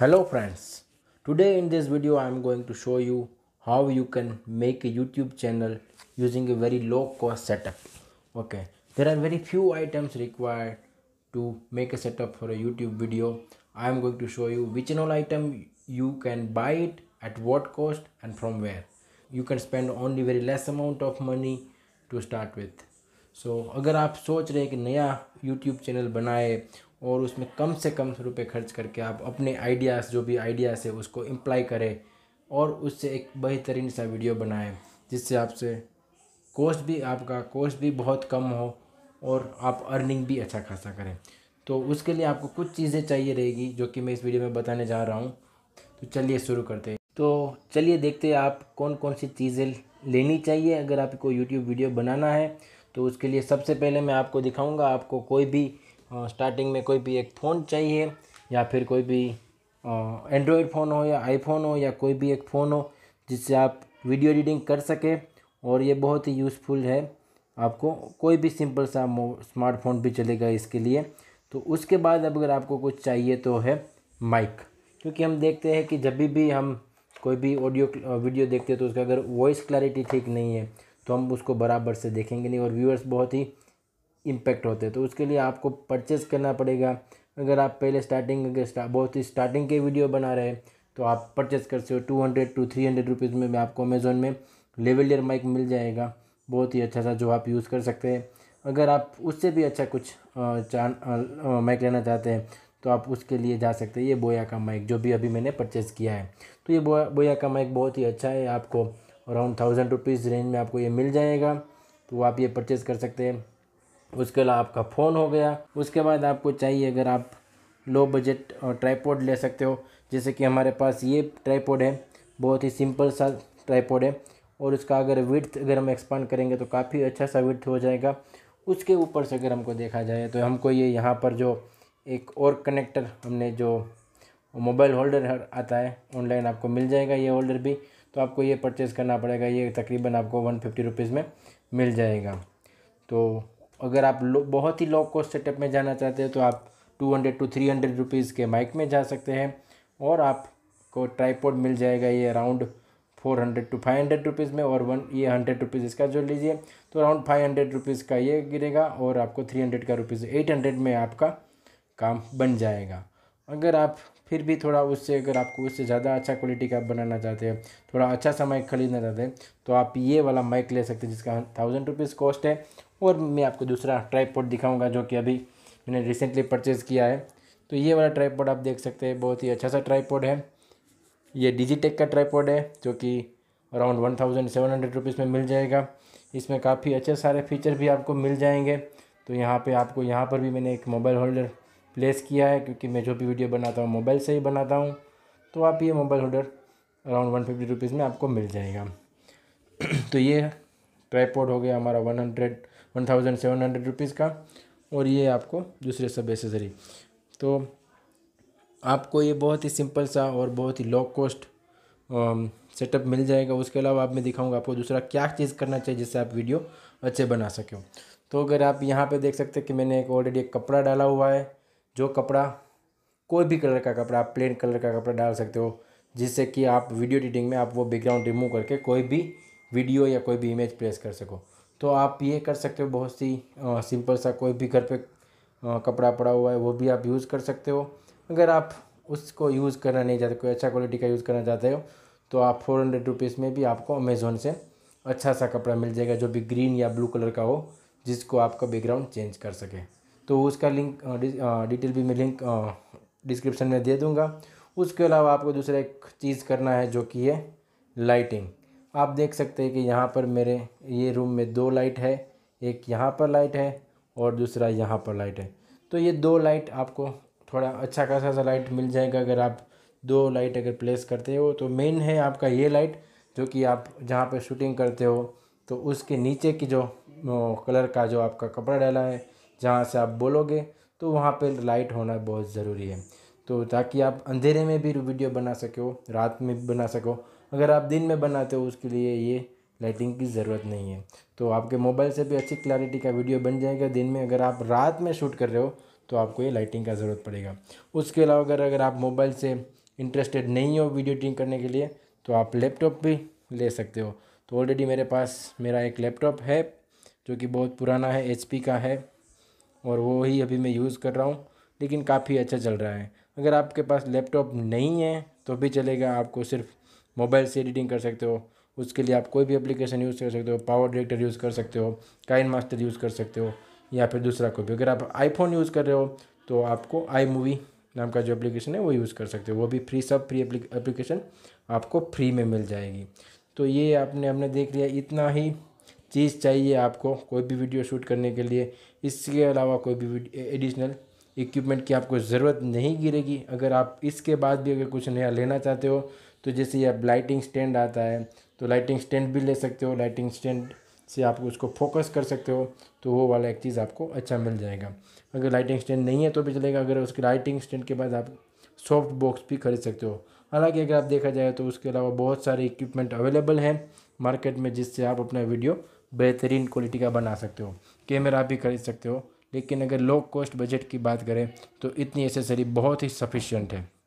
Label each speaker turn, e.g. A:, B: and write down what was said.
A: hello friends today in this video i am going to show you how you can make a youtube channel using a very low cost setup okay there are very few items required to make a setup for a youtube video i am going to show you which and all item you can buy it at what cost and from where you can spend only very less amount of money to start with so, अगर आप सोच रहे youtube कि नया बनाए और उसमें कम से कम रुपए खर्च करके आप अपने आइडियाज़ जो भी आइडियाज़ है उसको इम्प्लाई करें और उससे एक बेहतरीन सा वीडियो बनाएं जिससे आपसे कॉस्ट भी आपका कॉस्ट भी बहुत कम हो और आप अर्निंग भी अच्छा खासा करें तो उसके लिए आपको कुछ चीज़ें चाहिए रहेगी जो कि मैं इस वीडियो में बताने जा रहा हूँ तो चलिए शुरू करते हैं तो चलिए देखते हैं आप कौन कौन सी चीज़ें लेनी चाहिए अगर आपको यूट्यूब वीडियो बनाना है तो उसके लिए सबसे पहले मैं आपको दिखाऊंगा आपको कोई भी स्टार्टिंग में कोई भी एक फ़ोन चाहिए या फिर कोई भी एंड्रॉयड फ़ोन हो या आईफोन हो या कोई भी एक फ़ोन हो जिससे आप वीडियो एडिटिंग कर सके और ये बहुत ही यूज़फुल है आपको कोई भी सिंपल सा स्मार्टफोन भी चलेगा इसके लिए तो उसके बाद अब अगर आपको कुछ चाहिए तो है माइक क्योंकि हम देखते हैं कि जब भी हम कोई भी ऑडियो वीडियो देखते हैं तो उसका अगर वॉइस क्लैरिटी ठीक नहीं है तो हम उसको बराबर से देखेंगे नहीं और व्यूअर्स बहुत ही इम्पेक्ट होते हैं तो उसके लिए आपको परचेज़ करना पड़ेगा अगर आप पहले स्टार्टिंग अगर बहुत ही स्टार्टिंग के वीडियो बना रहे हैं तो आप परचेज़ कर सकते हो two hundred to three hundred rupees में भी आपको अमेज़ोन में लेवलियर माइक मिल जाएगा बहुत ही अच्छा सा जो आप यूज़ कर सकते हैं अगर आप उससे भी अच्छा कुछ चान माइक लेना चाहते हैं तो आप उसके लिए जा सकते हैं ये बोया का माइक जो भी अभी मैंने परचेज़ किया है तो ये बोया बोया का माइक बहुत ही अच्छा है आपको अराउंड थाउजेंड रुपीज़ रेंज में आपको ये मिल जाएगा तो आप ये परचेज़ कर सकते हैं उसके अलावा आपका फ़ोन हो गया उसके बाद आपको चाहिए अगर आप लो बजट ट्राईपोड ले सकते हो जैसे कि हमारे पास ये ट्राईपोड है बहुत ही सिंपल सा ट्राईपोड है और उसका अगर विथ अगर हम एक्सपांड करेंगे तो काफ़ी अच्छा सा विथ हो जाएगा उसके ऊपर से अगर हमको देखा जाए तो हमको ये यहाँ पर जो एक और कनेक्टर हमने जो मोबाइल होल्डर आता है ऑनलाइन आपको मिल जाएगा ये होल्डर भी तो आपको ये परचेज़ करना पड़ेगा ये तकरीबन आपको वन फिफ्टी रुपीज़ में मिल जाएगा तो अगर आप लो बहुत ही लो कॉस्ट सेटअप में जाना चाहते हैं तो आप two hundred to three hundred rupees के माइक में जा सकते हैं और आपको ट्राईपोड मिल जाएगा ये around four hundred to five hundred rupees में और वन ये हंड्रेड रुपीज़ इसका जोड़ लीजिए तो अराउंड फाइव हंड्रेड रुपीज़ का ये गिरेगा और आपको थ्री हंड्रेड का रुपीज़ एट हंड्रेड में आपका काम बन जाएगा अगर आप फिर भी थोड़ा उससे अगर आपको उससे ज़्यादा अच्छा क्वालिटी का बनाना चाहते हैं थोड़ा अच्छा सा माइक खरीदना चाहते हैं तो आप ये वाला माइक ले सकते हैं जिसका थाउजेंड रुपीज़ कॉस्ट है और मैं आपको दूसरा ट्राईपोर्ट दिखाऊंगा जो कि अभी मैंने रिसेंटली परचेज़ किया है तो ये वाला ट्राईपोर्ट आप देख सकते हैं बहुत ही अच्छा सा ट्राईपोर्ट है ये टेक का ट्राईपोर्ड है जो कि around one thousand seven hundred rupees में मिल जाएगा इसमें काफ़ी अच्छे सारे फीचर भी आपको मिल जाएंगे तो यहाँ पे आपको यहाँ पर भी मैंने एक मोबाइल होल्डर प्लेस किया है क्योंकि मैं जो भी वीडियो बनाता हूँ मोबाइल से ही बनाता हूँ तो आप ये mobile holder around one fifty rupees में आपको मिल जाएगा तो ये ट्राईपोर्ड हो गया हमारा one hundred one thousand seven hundred rupees का और ये आपको दूसरे सब एसेसरी तो आपको ये बहुत ही सिंपल सा और बहुत ही लो कॉस्ट सेटअप मिल जाएगा उसके अलावा आप मैं दिखाऊंगा आपको दूसरा क्या चीज़ करना चाहिए जिससे आप वीडियो अच्छे बना सकें तो अगर आप यहाँ पे देख सकते हैं कि मैंने एक ऑलरेडी एक कपड़ा डाला हुआ है जो कपड़ा कोई भी कलर का कपड़ा आप प्लेन कलर का कपड़ा डाल सकते हो जिससे कि आप वीडियो एडिटिंग में आप वो बैकग्राउंड रिमूव करके कोई भी वीडियो या कोई भी इमेज प्लेस कर सको तो आप ये कर सकते हो बहुत सी सिंपल सा कोई भी घर पे कपड़ा पड़ा हुआ है वो भी आप यूज़ कर सकते हो अगर आप उसको यूज़ करना नहीं चाहते कोई अच्छा क्वालिटी का यूज़ करना चाहते हो तो आप फोर हंड्रेड रुपीज़ में भी आपको अमेज़ोन से अच्छा सा कपड़ा मिल जाएगा जो भी ग्रीन या ब्लू कलर का हो जिसको आपका बैकग्राउंड चेंज कर सके तो उसका लिंक डिटेल भी मैं लिंक डिस्क्रिप्शन में दे दूँगा उसके अलावा आपको दूसरा एक चीज़ करना है जो कि है लाइटिंग आप देख सकते हैं कि यहाँ पर मेरे ये रूम में दो लाइट है एक यहाँ पर लाइट है और दूसरा यहाँ पर लाइट है तो ये दो लाइट आपको थोड़ा अच्छा खासा सा लाइट मिल जाएगा अगर आप दो लाइट अगर प्लेस करते हो तो मेन है आपका ये लाइट जो कि आप जहाँ पर शूटिंग करते हो तो उसके नीचे की जो कलर का जो आपका कपड़ा डाला है जहाँ से आप बोलोगे तो वहाँ पर लाइट होना बहुत ज़रूरी है तो ताकि आप अंधेरे में भी वीडियो बना सको रात में भी बना सको अगर आप दिन में बनाते हो उसके लिए ये लाइटिंग की ज़रूरत नहीं है तो आपके मोबाइल से भी अच्छी क्लैरिटी का वीडियो बन जाएगा दिन में अगर आप रात में शूट कर रहे हो तो आपको ये लाइटिंग का ज़रूरत पड़ेगा उसके अलावा अगर अगर आप मोबाइल से इंटरेस्टेड नहीं हो वीडियो एडिटिंग करने के लिए तो आप लैपटॉप भी ले सकते हो तो ऑलरेडी मेरे पास मेरा एक लैपटॉप है जो कि बहुत पुराना है एच का है और वो ही अभी मैं यूज़ कर रहा हूँ लेकिन काफ़ी अच्छा चल रहा है अगर आपके पास लैपटॉप नहीं है तो भी चलेगा आपको सिर्फ मोबाइल से एडिटिंग कर सकते हो उसके लिए आप कोई भी एप्लीकेशन यूज़ कर सकते हो पावर डायरेक्टर यूज़ कर सकते हो काइन मास्टर यूज़ कर सकते हो या फिर दूसरा कोई भी अगर आप आईफोन यूज़ कर रहे हो तो आपको आई मूवी नाम का जो एप्लीकेशन है वो यूज़ कर सकते हो वो भी फ्री सब फ्री एप्लीकेशन आपको फ्री में मिल जाएगी तो ये आपने हमने देख लिया इतना ही चीज़ चाहिए आपको कोई भी वीडियो शूट करने के लिए इसके अलावा कोई भी एडिशनल इक्विपमेंट की आपको ज़रूरत नहीं गिरेगी अगर आप इसके बाद भी अगर कुछ नया लेना चाहते हो तो जैसे आप लाइटिंग स्टैंड आता है तो लाइटिंग स्टैंड भी ले सकते हो लाइटिंग स्टैंड से आप उसको फोकस कर सकते हो तो वो वाला एक चीज़ आपको अच्छा मिल जाएगा अगर लाइटिंग स्टैंड नहीं है तो भी चलेगा अगर उसके लाइटिंग स्टैंड के बाद आप सॉफ्ट बॉक्स भी खरीद सकते हो हालांकि अगर आप देखा जाए तो उसके अलावा बहुत सारे इक्विपमेंट अवेलेबल हैं मार्केट में जिससे आप अपना वीडियो बेहतरीन क्वालिटी का बना सकते हो कैमरा भी खरीद सकते हो लेकिन अगर लो कॉस्ट बजट की बात करें तो इतनी एसेसरी बहुत ही सफिशेंट है